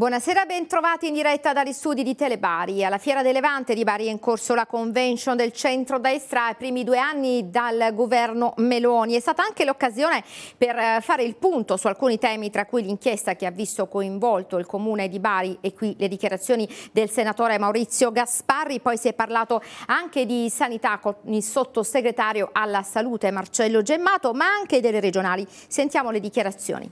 Buonasera, bentrovati in diretta dagli studi di Telebari. Alla Fiera del Levante di Bari è in corso la convention del centro-destra ai primi due anni dal governo Meloni. È stata anche l'occasione per eh, fare il punto su alcuni temi, tra cui l'inchiesta che ha visto coinvolto il comune di Bari e qui le dichiarazioni del senatore Maurizio Gasparri. Poi si è parlato anche di sanità con il sottosegretario alla salute Marcello Gemmato, ma anche delle regionali. Sentiamo le dichiarazioni.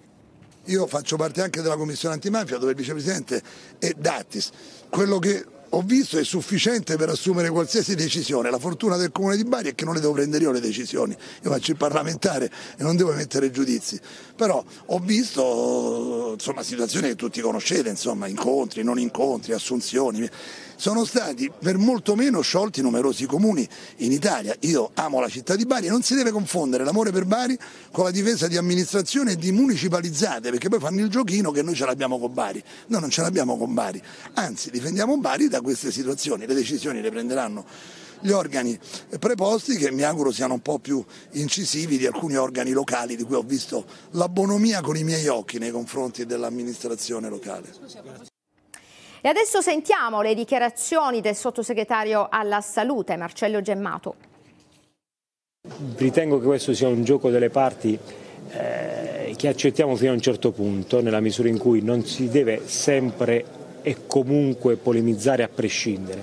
Io faccio parte anche della commissione antimafia dove il vicepresidente è Dattis. Quello che ho visto è sufficiente per assumere qualsiasi decisione. La fortuna del Comune di Bari è che non le devo prendere io le decisioni, io faccio il parlamentare e non devo emettere giudizi. Però ho visto insomma, situazioni che tutti conoscete, insomma, incontri, non incontri, assunzioni. Sono stati per molto meno sciolti numerosi comuni in Italia. Io amo la città di Bari e non si deve confondere l'amore per Bari con la difesa di amministrazione e di municipalizzate, perché poi fanno il giochino che noi ce l'abbiamo con Bari. Noi non ce l'abbiamo con Bari, anzi difendiamo Bari da da queste situazioni. Le decisioni le prenderanno gli organi preposti che mi auguro siano un po' più incisivi di alcuni organi locali di cui ho visto la bonomia con i miei occhi nei confronti dell'amministrazione locale. E adesso sentiamo le dichiarazioni del sottosegretario alla salute Marcello Gemmato. Ritengo che questo sia un gioco delle parti eh, che accettiamo fino a un certo punto, nella misura in cui non si deve sempre e comunque polemizzare a prescindere.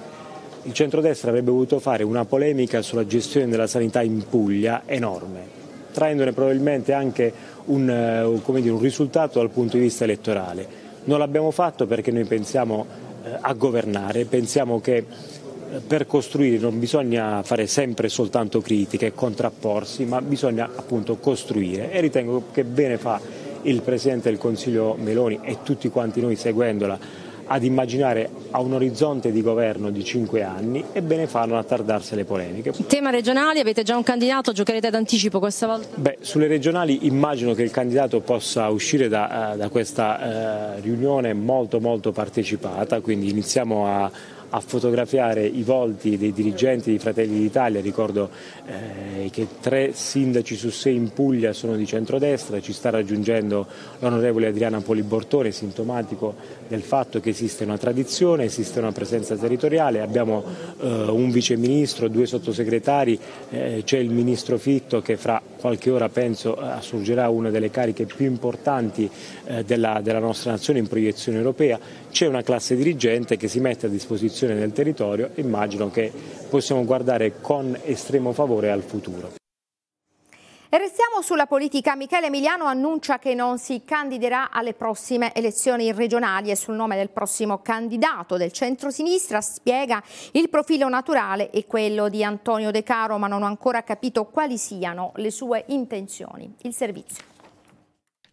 Il centrodestra avrebbe voluto fare una polemica sulla gestione della sanità in Puglia enorme, traendone probabilmente anche un, eh, dire, un risultato dal punto di vista elettorale. Non l'abbiamo fatto perché noi pensiamo eh, a governare, pensiamo che eh, per costruire non bisogna fare sempre soltanto critiche, e contrapporsi, ma bisogna appunto costruire e ritengo che bene fa il Presidente del Consiglio Meloni e tutti quanti noi seguendola ad immaginare a un orizzonte di governo di cinque anni e bene fanno a tardarsi le polemiche. Tema regionali, avete già un candidato, giocherete ad anticipo questa volta? Beh, sulle regionali immagino che il candidato possa uscire da, eh, da questa eh, riunione molto molto partecipata, quindi iniziamo a, a fotografiare i volti dei dirigenti di Fratelli d'Italia, ricordo eh, che tre sindaci su sei in Puglia sono di centrodestra, ci sta raggiungendo l'onorevole Adriana Polibortone, sintomatico del fatto che esiste una tradizione, esiste una presenza territoriale, abbiamo eh, un viceministro, due sottosegretari, eh, c'è il ministro Fitto che fra qualche ora penso assurgerà una delle cariche più importanti eh, della, della nostra nazione in proiezione europea, c'è una classe dirigente che si mette a disposizione del territorio e immagino che possiamo guardare con estremo favore al futuro. E restiamo sulla politica. Michele Emiliano annuncia che non si candiderà alle prossime elezioni regionali e sul nome del prossimo candidato del centro-sinistra spiega il profilo naturale e quello di Antonio De Caro, ma non ho ancora capito quali siano le sue intenzioni. Il servizio.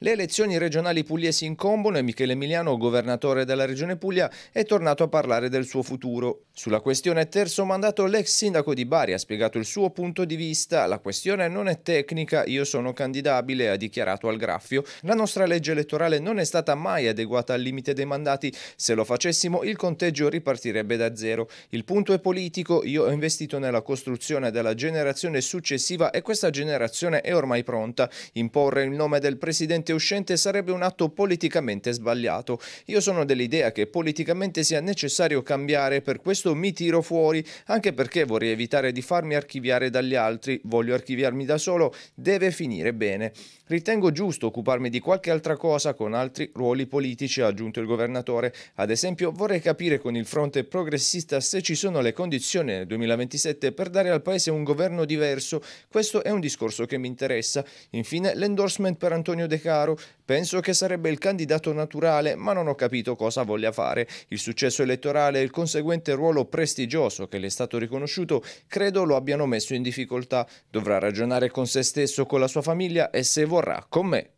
Le elezioni regionali pugliesi incombono e Michele Emiliano, governatore della regione Puglia, è tornato a parlare del suo futuro. Sulla questione terzo mandato l'ex sindaco di Bari ha spiegato il suo punto di vista. La questione non è tecnica, io sono candidabile, ha dichiarato al graffio. La nostra legge elettorale non è stata mai adeguata al limite dei mandati. Se lo facessimo il conteggio ripartirebbe da zero. Il punto è politico, io ho investito nella costruzione della generazione successiva e questa generazione è ormai pronta. Imporre il nome del presidente parte uscente sarebbe un atto politicamente sbagliato. Io sono dell'idea che politicamente sia necessario cambiare, per questo mi tiro fuori, anche perché vorrei evitare di farmi archiviare dagli altri, voglio archiviarmi da solo, deve finire bene. Ritengo giusto occuparmi di qualche altra cosa con altri ruoli politici, ha aggiunto il governatore. Ad esempio vorrei capire con il fronte progressista se ci sono le condizioni nel 2027 per dare al Paese un governo diverso. Questo è un discorso che mi interessa. Infine l'endorsement per Antonio De Castro chiaro. Penso che sarebbe il candidato naturale, ma non ho capito cosa voglia fare. Il successo elettorale e il conseguente ruolo prestigioso che le è stato riconosciuto credo lo abbiano messo in difficoltà. Dovrà ragionare con se stesso, con la sua famiglia e se vorrà con me.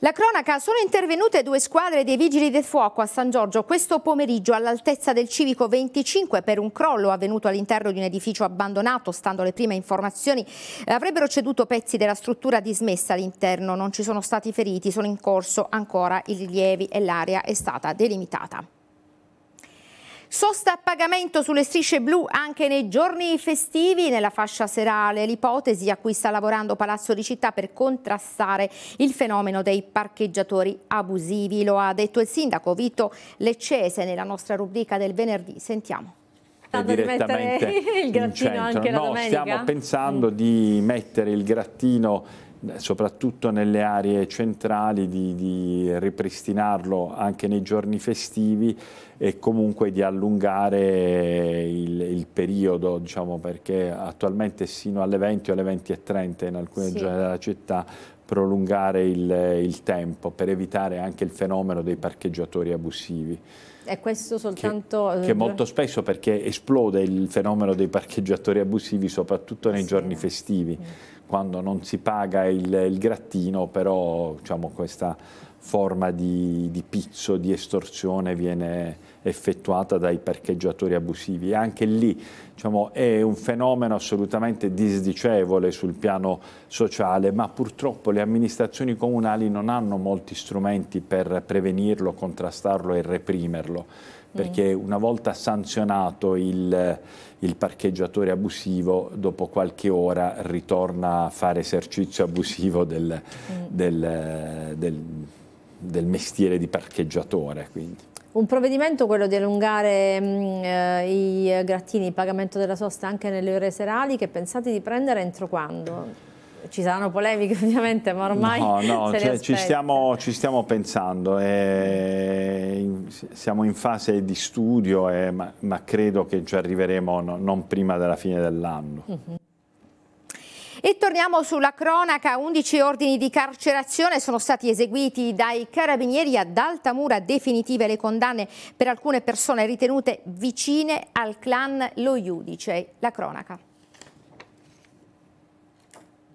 La cronaca, sono intervenute due squadre dei Vigili del Fuoco a San Giorgio questo pomeriggio all'altezza del Civico 25 per un crollo avvenuto all'interno di un edificio abbandonato. Stando alle prime informazioni eh, avrebbero ceduto pezzi della struttura dismessa all'interno, non ci sono stati feriti, sono in corso ancora i rilievi e l'area è stata delimitata. Sosta a pagamento sulle strisce blu anche nei giorni festivi nella fascia serale. L'ipotesi a cui sta lavorando Palazzo di Città per contrastare il fenomeno dei parcheggiatori abusivi. Lo ha detto il sindaco Vito Leccese nella nostra rubrica del venerdì. Sentiamo direttamente il grattino anche la no, domenica? stiamo pensando mm. di mettere il grattino soprattutto nelle aree centrali, di, di, ripristinarlo anche nei giorni festivi e comunque di allungare il, il periodo, diciamo, perché attualmente sino alle 20 o alle 20 e 30 in alcune sì. zone della città prolungare il, il, tempo per evitare anche il fenomeno dei parcheggiatori abusivi. E questo soltanto... Eh, che, che molto spesso perché esplode il fenomeno dei parcheggiatori abusivi soprattutto nei sì. giorni festivi. Sì quando non si paga il, il grattino, però diciamo, questa forma di, di, pizzo, di estorsione viene effettuata dai parcheggiatori abusivi. E anche lì diciamo, è un fenomeno assolutamente disdicevole sul piano sociale, ma purtroppo le amministrazioni comunali non hanno molti strumenti per prevenirlo, contrastarlo e reprimerlo. Mm. perché una volta sanzionato il, il, parcheggiatore abusivo, dopo qualche ora ritorna a fare esercizio abusivo del, mm. del, del, del mestiere di parcheggiatore. Quindi. Un provvedimento quello di allungare mh, mm, eh, i grattini, il pagamento della sosta anche nelle ore serali, che pensate di prendere entro quando? ci saranno polemiche ovviamente, ma ormai no, no, cioè, ci, stiamo, ci, stiamo, pensando, eh, in, siamo in fase di studio, e, eh, ma, ma, credo che ci arriveremo no, non prima della fine dell'anno. Mm -hmm. E torniamo sulla cronaca, 11 ordini di carcerazione sono stati eseguiti dai carabinieri ad Altamura, definitive le condanne per alcune persone ritenute vicine al clan Lo Iudice, la cronaca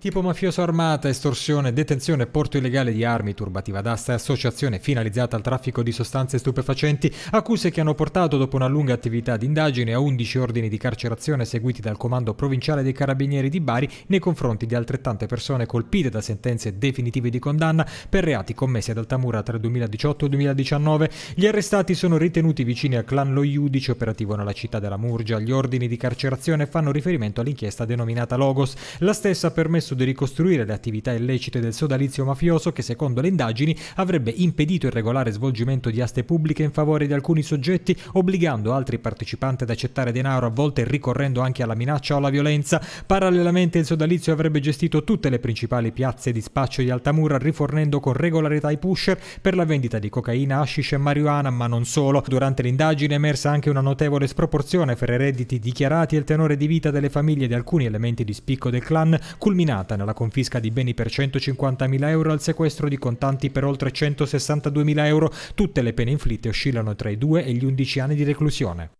tipo mafioso armata, estorsione, detenzione, porto illegale di armi, turbativa d'asta e associazione finalizzata al traffico di sostanze stupefacenti, accuse che hanno portato dopo una lunga attività di indagine a 11 ordini di carcerazione seguiti dal Comando Provinciale dei Carabinieri di Bari nei confronti di altrettante persone colpite da sentenze definitive di condanna per reati commessi ad Altamura tra il 2018 e il 2019. Gli arrestati sono ritenuti vicini al clan Lo Iudice operativo nella città della Murgia. Gli ordini di carcerazione fanno riferimento all'inchiesta denominata Logos. La stessa ha permesso permesso di ricostruire le attività illecite del sodalizio mafioso che secondo le indagini avrebbe impedito il regolare svolgimento di aste pubbliche in favore di alcuni soggetti, obbligando altri partecipanti ad accettare denaro a volte ricorrendo anche alla minaccia o alla violenza. Parallelamente il sodalizio avrebbe gestito tutte le principali piazze di spaccio di Altamura rifornendo con regolarità i pusher per la vendita di cocaina, hashish e marijuana, ma non solo. Durante l'indagine è emersa anche una notevole sproporzione fra i redditi dichiarati e il tenore di vita delle famiglie di alcuni elementi di spicco del clan, culminata impegnata nella confisca di beni per 150.000 euro al sequestro di contanti per oltre 162.000 euro. Tutte le pene inflitte oscillano tra i 2 e gli 11 anni di reclusione.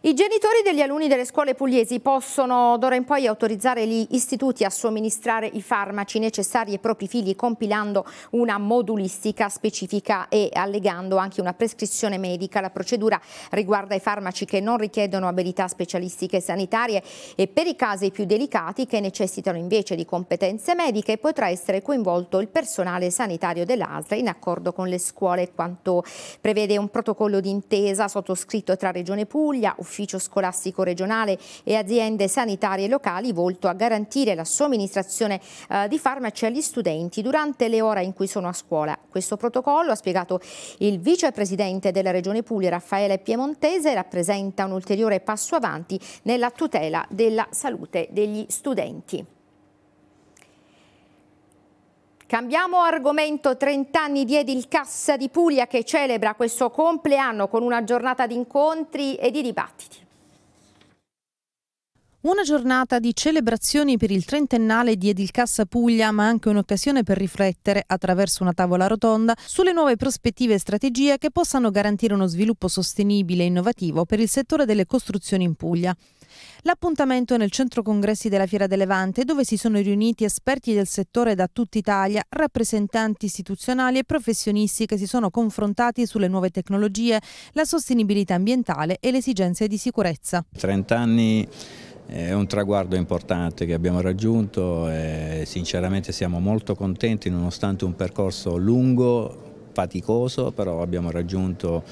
I genitori degli alunni delle scuole pugliesi possono d'ora in poi autorizzare gli istituti a somministrare i farmaci necessari ai propri figli compilando una modulistica specifica e allegando anche una prescrizione medica. La procedura riguarda i farmaci che non richiedono abilità specialistiche sanitarie e per i casi più delicati che necessitano invece di competenze mediche potrà essere coinvolto il personale sanitario dell'ASL in accordo con le scuole quanto prevede un protocollo d'intesa sottoscritto tra Regione Puglia, Ufficio l'Ufficio Scolastico Regionale e aziende sanitarie locali volto a garantire la somministrazione eh, di farmaci agli studenti durante le ore in cui sono a scuola. Questo protocollo, ha spiegato il vicepresidente della Regione Puglia Raffaele Piemontese, rappresenta un ulteriore passo avanti nella tutela della salute degli studenti. Cambiamo argomento, 30 anni di Cassa di Puglia che celebra questo compleanno con una giornata di incontri e di dibattiti. Una giornata di celebrazioni per il trentennale di Edilcassa Puglia, ma anche un'occasione per riflettere, attraverso una tavola rotonda, sulle nuove prospettive e strategie che possano garantire uno sviluppo sostenibile e innovativo per il settore delle costruzioni in Puglia. L'appuntamento è nel centro congressi della Fiera del Levante, dove si sono riuniti esperti del settore da tutta Italia, rappresentanti istituzionali e professionisti che si sono confrontati sulle nuove tecnologie, la sostenibilità ambientale e le esigenze di sicurezza. 30 anni è un traguardo importante che abbiamo raggiunto e sinceramente siamo molto contenti nonostante un percorso lungo, faticoso, però abbiamo raggiunto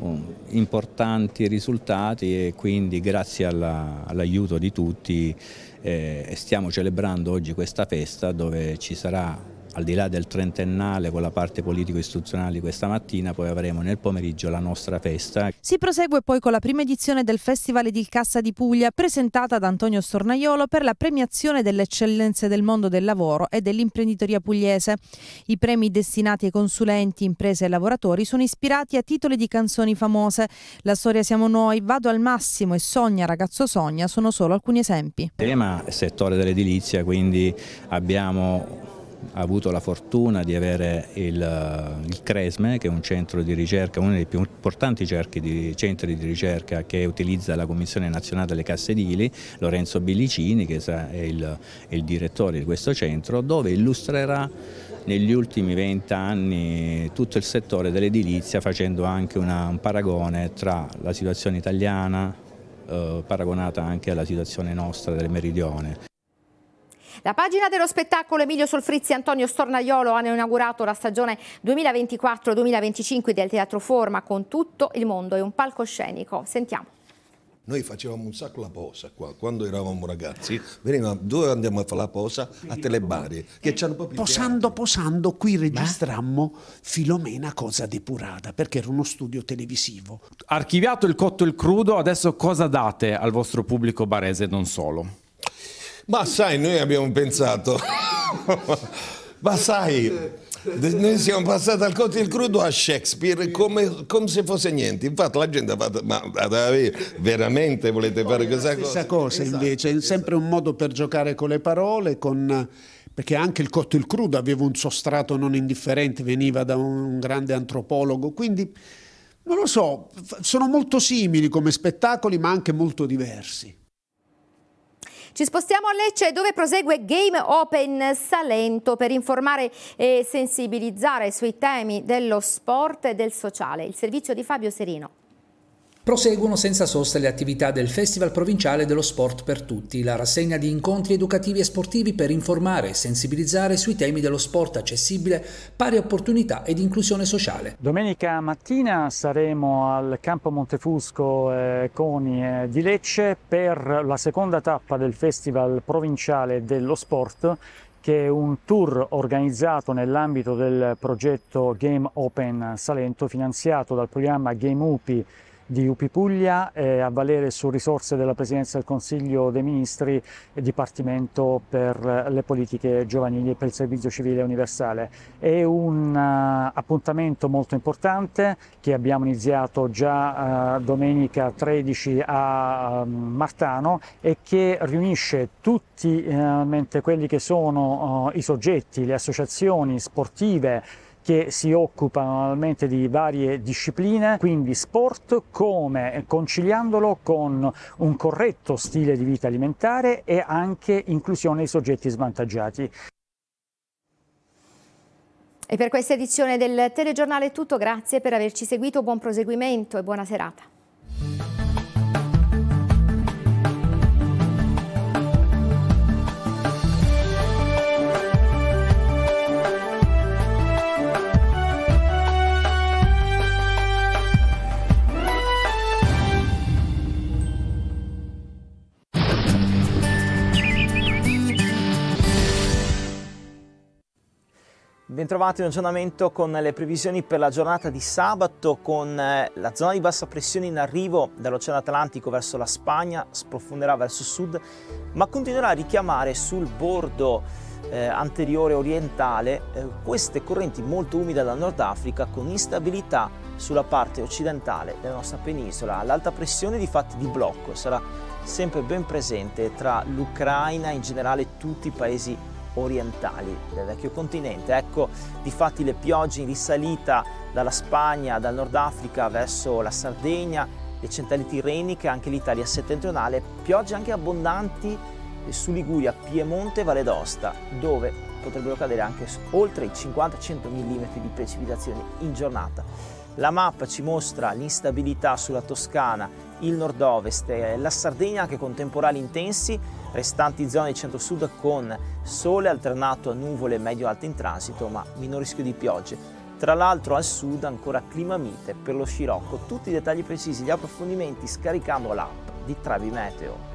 um, importanti risultati e quindi grazie all'aiuto all di tutti eh, stiamo celebrando oggi questa festa dove ci sarà al di là del trentennale con la parte politico-istituzionale di questa mattina, poi avremo nel pomeriggio la nostra festa. Si prosegue poi con la prima edizione del Festival di Cassa di Puglia, presentata da Antonio Stornaiolo per la premiazione delle eccellenze del mondo del lavoro e dell'imprenditoria pugliese. I premi destinati ai consulenti, imprese e lavoratori sono ispirati a titoli di canzoni famose. La storia siamo noi, Vado al massimo e Sogna ragazzo Sogna sono solo alcuni esempi. Il tema è settore dell'edilizia, quindi abbiamo ha avuto la fortuna di avere il, eh, il, CRESME, che è un centro di ricerca, uno dei più importanti di, centri di ricerca che utilizza la Commissione Nazionale delle Casse Edili, Lorenzo Billicini, che è il, il direttore di questo centro, dove illustrerà negli ultimi 20 anni tutto il settore dell'edilizia facendo anche una, un paragone tra la situazione italiana eh, paragonata anche alla situazione nostra del meridione. La pagina dello spettacolo Emilio Solfrizzi e Antonio Stornaiolo hanno inaugurato la stagione 2024-2025 del Teatro Forma con tutto il mondo e un palcoscenico. Sentiamo noi facevamo un sacco la posa qua, quando eravamo ragazzi, venivamo, dove andiamo a fare la posa? A Telebari. Che c'hanno proprio posando, posando, qui registrammo Ma? Filomena Cosa Depurata, perché era uno studio televisivo. Archiviato il cotto e il crudo, adesso cosa date al vostro pubblico barese non solo? Ma sai, noi abbiamo pensato, ma sai, noi siamo passati al cotto crudo a Shakespeare come, come, se fosse niente. Infatti la gente ha fatto, ma veramente volete fare questa cosa? Stessa cosa esatto. invece, è sempre esatto. un modo per giocare con le parole, con perché anche il cotto e il crudo aveva un sostrato non indifferente, veniva da un grande antropologo, quindi non lo so, sono molto simili come spettacoli ma anche molto diversi. Ci spostiamo a Lecce dove prosegue Game Open Salento per informare e sensibilizzare sui temi dello sport e del sociale. Il servizio di Fabio Serino. Proseguono senza sosta le attività del Festival Provinciale dello Sport per Tutti, la rassegna di incontri educativi e sportivi per informare e sensibilizzare sui temi dello sport accessibile, pari opportunità ed inclusione sociale. Domenica mattina saremo al campo Montefusco eh, Coni eh, di Lecce per la seconda tappa del Festival Provinciale dello Sport che è un tour organizzato nell'ambito del progetto Game Open Salento finanziato dal programma Game UPI di UP Puglia e a valere su risorse della Presidenza del Consiglio dei Ministri e Dipartimento per le politiche giovanili e per il servizio civile universale. È un eh, appuntamento molto importante che abbiamo iniziato già eh, domenica 13 a mm, Martano e che riunisce tutti eh, quelli che sono oh, i soggetti, le associazioni sportive, che si occupano normalmente di varie discipline, quindi sport come eh, conciliandolo con un corretto stile di vita alimentare e anche inclusione di soggetti svantaggiati. E per questa edizione del telegiornale è tutto, grazie per averci seguito, buon proseguimento e buona serata. Bentrovati in aggiornamento con le previsioni per la giornata di sabato con eh, la zona di bassa pressione in arrivo dall'Oceano Atlantico verso la Spagna, sprofonderà verso sud, ma continuerà a richiamare sul bordo eh, anteriore orientale eh, queste correnti molto umide dal Nord Africa con instabilità sulla parte occidentale della nostra penisola. L'alta pressione di fatti di blocco sarà sempre ben presente tra l'Ucraina e in generale tutti i paesi europei orientali del vecchio continente. Ecco, difatti le piogge in risalita dalla Spagna, dal Nord Africa verso la Sardegna, le centrali tirreniche, anche l'Italia settentrionale, piogge anche abbondanti eh, su Liguria, Piemonte e Valle d'Osta, dove potrebbero cadere anche oltre i 50-100 mm di precipitazioni in giornata. La mappa ci mostra l'instabilità sulla Toscana, il nord-ovest, la Sardegna anche con temporali intensi, restanti zone di centro-sud con sole alternato a nuvole medio-alte in transito, ma minor rischio di piogge. Tra l'altro al sud ancora clima mite per lo scirocco. Tutti i dettagli precisi, gli approfondimenti scaricando l'app di Travi Meteo.